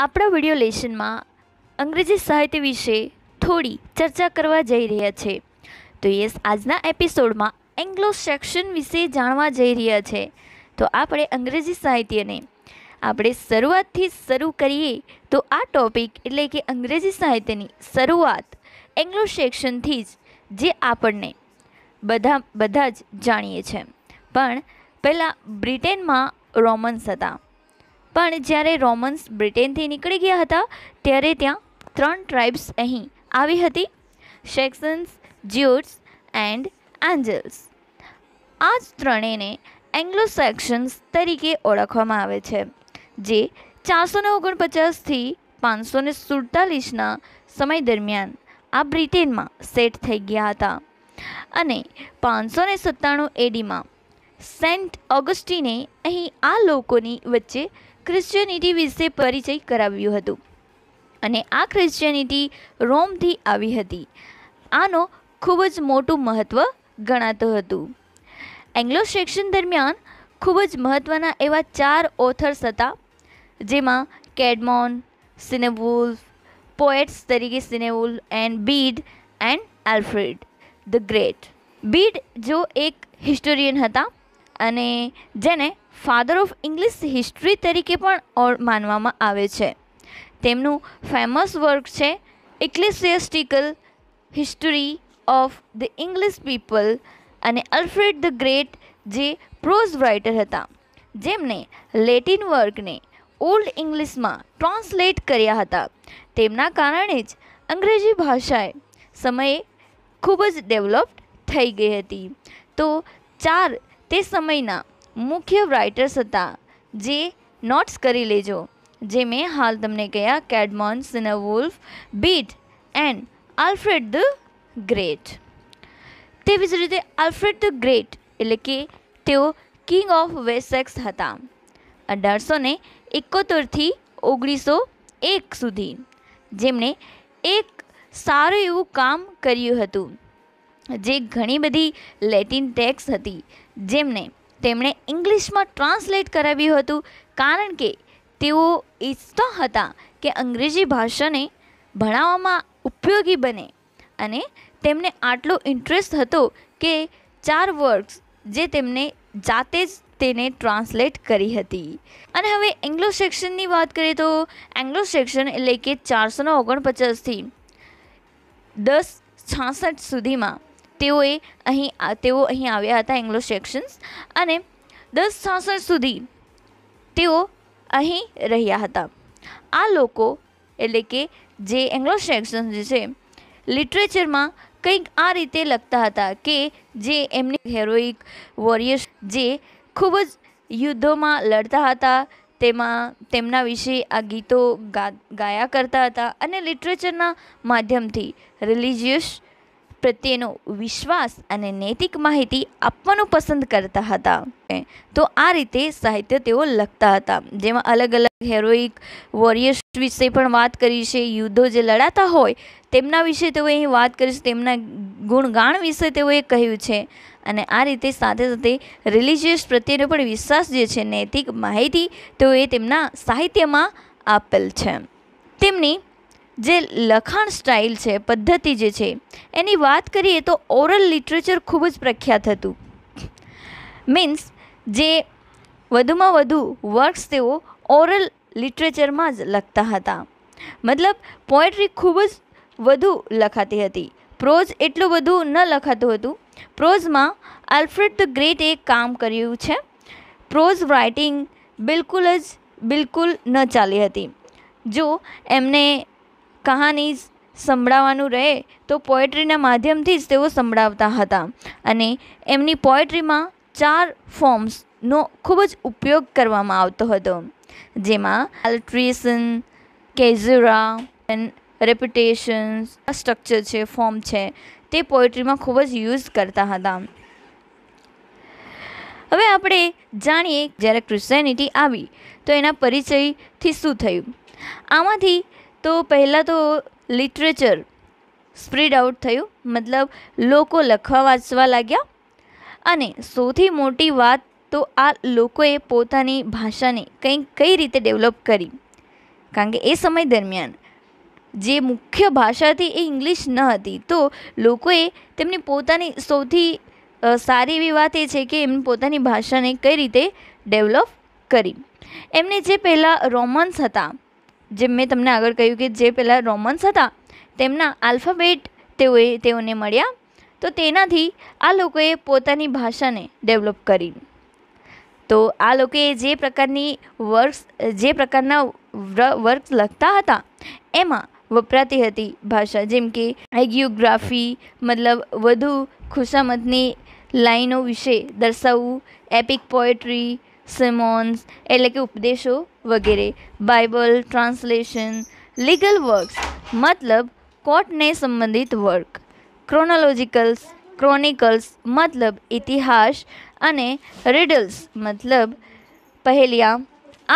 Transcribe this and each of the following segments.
આપણા વિડીયો લેશનમાં અંગ્રેજી સાહિત્ય વિશે થોડી ચર્ચા કરવા જઈ રહ્યા છે તો યસ આજના એપિસોડમાં એંગ્લો સેક્શન વિશે જાણવા જઈ રહ્યા છે તો આપણે અંગ્રેજી સાહિત્યને આપણે શરૂઆતથી શરૂ કરીએ તો આ ટોપિક એટલે કે અંગ્રેજી સાહિત્યની શરૂઆત એંગ્લો સેક્શનથી જ જે આપણને બધા બધા જ જાણીએ છીએ પણ પહેલાં બ્રિટેનમાં રોમન્સ હતા પણ જ્યારે રોમન્સ બ્રિટેનથી નીકળી ગયા હતા ત્યારે ત્યાં ત્રણ ટ્રાઇબ્સ અહીં આવી હતી સેક્સન્સ જ્યુટ્સ એન્ડ એન્જલ્સ આ જ ત્રણેયને એંગ્લો સેક્શન્સ તરીકે ઓળખવામાં આવે છે જે ચારસો ને ઓગણપચાસથી પાંચસો ને સુડતાલીસના સમય દરમિયાન આ બ્રિટેનમાં સેટ થઈ ગયા હતા અને પાંચસો ને સત્તાણું એડીમાં સેન્ટ ઓગસ્ટીને અહીં આ લોકોની વચ્ચે ક્રિશ્ચિયનિટી વિશે પરિચય કરાવ્યું હતું અને આ ક્રિશ્ચિયનિટી રોમથી આવી હતી આનો ખૂબ જ મોટું મહત્ત્વ ગણાતું હતું એંગ્લો સેક્શન દરમિયાન ખૂબ જ મહત્ત્વના એવા ચાર ઓથર્સ હતા જેમાં કેડમોન સિનેવુલ્ફ પોએટ્સ તરીકે Cynewulf and Bede and Alfred the Great Bede જો એક હિસ્ટોરિયન હતા અને જેને ફાધર ઓફ ઇંગ્લિશ હિસ્ટ્રી તરીકે પણ માનવામાં આવે છે તેમનું ફેમસ વર્ક છે ecclesiastical history of the English people અને અલ્ફ્રેડ ધ ગ્રેટ જે પ્રોઝ રાઇટર હતા જેમણે લેટિન વર્કને ઓલ્ડ ઇંગ્લિશમાં ટ્રાન્સલેટ કર્યા હતા તેમના કારણે જ અંગ્રેજી ભાષાએ સમયે ખૂબ જ ડેવલપ્ડ થઈ ગઈ હતી તો ચાર તે સમયના મુખ્ય રાઇટર્સ હતા જે નોટ્સ કરી લેજો જે મેં હાલ તમને કહ્યા Caedmon Cynewulf Bede and Alfred the Great તેવી જ રીતે આલ્ફ્રેડ ધ ગ્રેટ એટલે કે તેઓ કિંગ ઓફ વેસેક્સ હતા અઢારસો ને એકોતેરથી ઓગણીસો એક સુધી જેમણે એક સારું એવું કામ કર્યું હતું જે ઘણી બધી લેટિન ટેક્સ હતી જેમને તેમણે ઇંગ્લિશમાં ટ્રાન્સલેટ કરાવ્યું હતું કારણ કે તેઓ ઈચ્છતા હતા કે અંગ્રેજી ભાષાને ભણાવવામાં ઉપયોગી બને અને તેમને આટલો ઇન્ટરેસ્ટ હતો કે ચાર વર્ડ્સ જે તેમને જાતે જ તેને ટ્રાન્સલેટ કરી હતી અને હવે એંગ્લો સેક્શનની વાત કરીએ તો એંગ્લો સેક્શન એટલે કે ચારસોને ઓગણપચાસથી દસ છાસઠ સુધીમાં તેઓએ અહીં તેઓ અહીં આવ્યા હતા એંગ્લો સેક્શન્સ અને દસ છાસઠ સુધી તેઓ અહીં રહ્યા હતા આ લોકો એટલે કે જે એંગ્લો સેક્શન્સ છે લિટરેચરમાં કંઈક આ રીતે લખતા હતા કે જે એમની હેરોઇક વોરિયર્સ જે ખૂબ જ યુદ્ધોમાં લડતા હતા તેમાં તેમના વિશે આ ગીતો ગાયા કરતા હતા અને લિટરેચરના માધ્યમથી રિલિજિયસ પ્રત્યેનો વિશ્વાસ અને નૈતિક માહિતી આપવાનું પસંદ કરતા હતા તો આ રીતે સાહિત્ય તેઓ લખતા હતા જેમાં અલગ અલગ હેરોઇક વોરિયર્સ વિશે પણ વાત કરી છે યુદ્ધો જે લડાતા હોય તેમના વિશે તેઓએ અહીં વાત કરી છે તેમના ગુણગાણ વિશે તેઓએ કહ્યું છે અને આ રીતે સાથે સાથે રિલિજિયસ પ્રત્યેનો પણ વિશ્વાસ જે છે નૈતિક માહિતી તેઓએ તેમના સાહિત્યમાં આપેલ છે તેમની જે લખાણ સ્ટાઇલ છે પદ્ધતિ જે છે એની વાત કરીએ તો ઓરલ લિટરેચર ખૂબ જ પ્રખ્યાત હતું મીન્સ જે વધુમાં વધુ વર્ક્સ તેઓ ઓરલ લિટરેચરમાં જ લખતા હતા મતલબ પોએટ્રી ખૂબ જ વધુ લખાતી હતી પ્રોઝ એટલું બધું ન લખાતું હતું પ્રોઝમાં આલ્ફ્રેડ ધ ગ્રેટ એ કામ કર્યું છે પ્રોઝ રાઇટિંગ બિલકુલ જ બિલકુલ ન ચાલી હતી જો એમને કહાની સંભળાવવાનું રહે તો પોએટ્રીના માધ્યમથી જ તેઓ સંભળાવતા હતા અને એમની પોએટ્રીમાં ચાર ફોર્મ્સનો ખૂબ જ ઉપયોગ કરવામાં આવતો હતો જેમાં અલ્ટ્રેશન કેઝુરા રેપ્યુટેશન્સ સ્ટ્રક્ચર છે ફોર્મ છે તે પોએટ્રીમાં ખૂબ જ યુઝ કરતા હતા હવે આપણે જાણીએ જ્યારે ક્રિશ્ચેનિટી આવી તો એના પરિચયથી શું થયું આમાંથી તો પહેલાં તો લિટરેચર સ્પ્રીડ આઉટ થયું મતલબ લોકો લખવા વાંચવા લાગ્યા અને સૌથી મોટી વાત તો આ લોકોએ પોતાની ભાષાને કંઈક કઈ રીતે ડેવલપ કરી કારણ કે એ સમય દરમિયાન જે મુખ્ય ભાષા હતી એ ઇંગ્લિશ ન હતી તો લોકોએ તેમની પોતાની સૌથી સારી એવી વાત એ છે કે એમની પોતાની ભાષાને કઈ રીતે ડેવલપ કરી એમને જે પહેલાં રોમન્સ હતા જેમ મેં તમને આગળ કહ્યું કે જે પહેલાં રોમન્સ હતા તેમના આલ્ફાબેટ તેઓએ તેઓને મળ્યા તો તેનાથી આ લોકોએ પોતાની ભાષાને ડેવલપ કરી તો આ લોકોએ જે પ્રકારની વર્ક્સ જે પ્રકારના વર્ક્સ લખતા હતા એમાં વપરાતી હતી ભાષા જેમ કે હાઇગ્યોગ્રાફી મતલબ વધુ ખુશામતની લાઈનો વિશે દર્શાવવું એપિક પોએટ્રી સિમોન્સ એટલે કે ઉપદેશો વગેરે બાઇબલ ટ્રાન્સલેશન લીગલ વર્ક્સ મતલબ કોર્ટને સંબંધિત વર્ક ક્રોનોલોજિકલ્સ ક્રોનિકલ્સ મતલબ ઇતિહાસ અને રિડલ્સ મતલબ પહેલિયા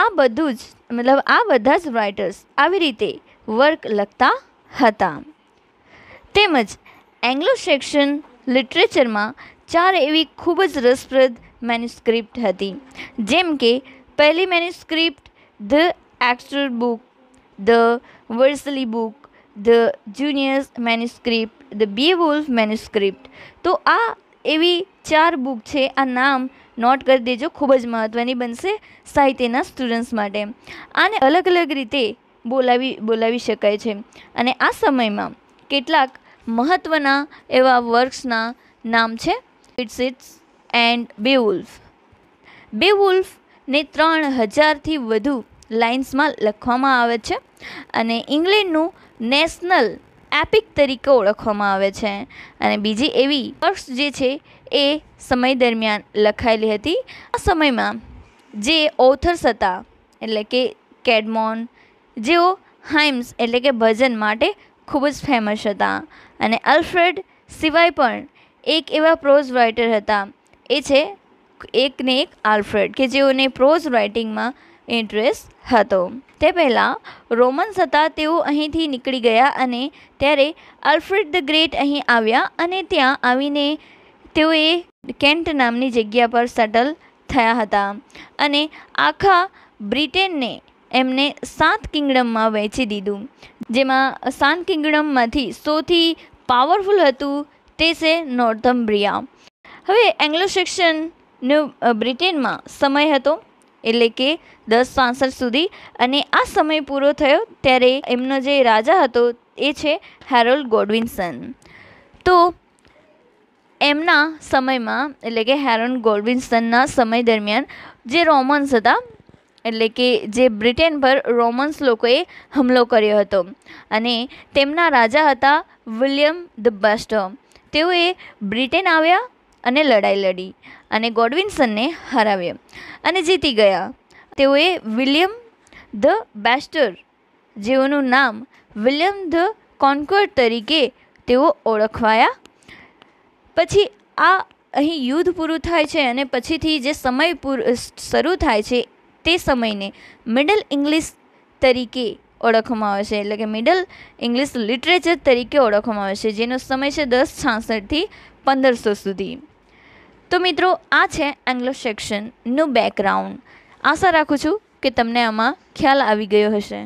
આ બધું જ મતલબ આ બધા જ રાઇટર્સ આવી રીતે વર્ક લખતા હતા તેમજ એંગ્લો સેક્શન લિટરેચરમાં ચાર એવી ખૂબ જ રસપ્રદ મેન્યુસ્ક્રિપ્ટ હતી જેમ કે પહેલી મેન્યુસ્ક્રિપ્ટ the Axel book, the Versley book, the Junius manuscript, the Beowulf manuscript. તો આ એવી ચાર બુક છે આ નામ નોટ કરી દેજો ખૂબ જ મહત્ત્વની બનશે સાહિત્યના સ્ટુડન્ટ્સ માટે આને અલગ અલગ રીતે બોલાવી બોલાવી શકાય છે અને આ સમયમાં કેટલાક મહત્ત્વના એવા વર્ક્સના નામ છે ઇટ્સ ઇટ્સ એન્ડ બેવુલ્ફ ને ત્રણ હજારથી વધુ લાઇન્સમાં લખવામાં આવે છે અને ઇંગ્લેન્ડનું નેશનલ એપિક તરીકે ઓળખવામાં આવે છે અને બીજી એવી પર્સ જે છે એ સમય દરમિયાન લખાયેલી હતી આ સમયમાં જે ઓથર્સ હતા એટલે કે કેડમોન જેઓ હાઇમ્સ એટલે કે ભજન માટે ખૂબ જ ફેમસ હતા અને આલ્ફ્રેડ સિવાય પણ એક એવા પ્રોઝ રાઇટર હતા એ છે એકને એક આલ્ફ્રેડ કે જેઓને પ્રોઝ રાઇટિંગમાં ઇન્ટરેસ્ટ હતો તે પહેલાં રોમન્સ હતા તેઓ અહીંથી નીકળી ગયા અને ત્યારે આલ્ફ્રેડ ધ ગ્રેટ અહીં આવ્યા અને ત્યાં આવીને તેઓએ કેન્ટ નામની જગ્યા પર સેટલ થયા હતા અને આખા બ્રિટેનને એમને સાત કિંગડમમાં વહેંચી દીધું જેમાં સાત કિંગડમમાંથી સૌથી પાવરફુલ હતું તે છે નોર્થમ્બ્રિયા હવે એંગ્લો સેક્શન બ્રિટેનમાં સમય હતો એટલે કે દસ પાસઠ સુધી અને આ સમય પૂરો થયો ત્યારે એમનો જે રાજા હતો એ છે હેરોલ્ડ ગોડવિન્સન તો એમના સમયમાં એટલે કે હેરોલ્ડ ગોડવિન્સનના સમય દરમિયાન જે રોમન્સ હતા એટલે કે જે બ્રિટન પર રોમન્સ લોકોએ હુમલો કર્યો હતો અને તેમના રાજા હતા વિલિયમ ધ બેસ્ટ તેઓએ બ્રિટન આવ્યા અને લડાઈ લડી અને ગોડવિન્સનને હરાવ્યા અને જીતી ગયા તેઓએ વિલિયમ ધ બેસ્ટર જેઓનું નામ વિલિયમ ધ કોન્કર તરીકે તેઓ ઓળખવાયા પછી આ અહીં યુદ્ધ પૂરું થાય છે અને પછીથી જે સમય પૂર શરૂ થાય છે તે સમયને મિડલ ઇંગ્લિશ તરીકે ઓળખવામાં આવે છે એટલે કે મિડલ ઇંગ્લિશ લિટરેચર તરીકે ઓળખવામાં આવે છે જેનો સમય છે દસ છાસઠથી પંદરસો સુધી તો મિત્રો આ છે એંગ્લો સેક્શનનું બેકગ્રાઉન્ડ આશા રાખું છું કે તમને આમાં ખ્યાલ આવી ગયો હશે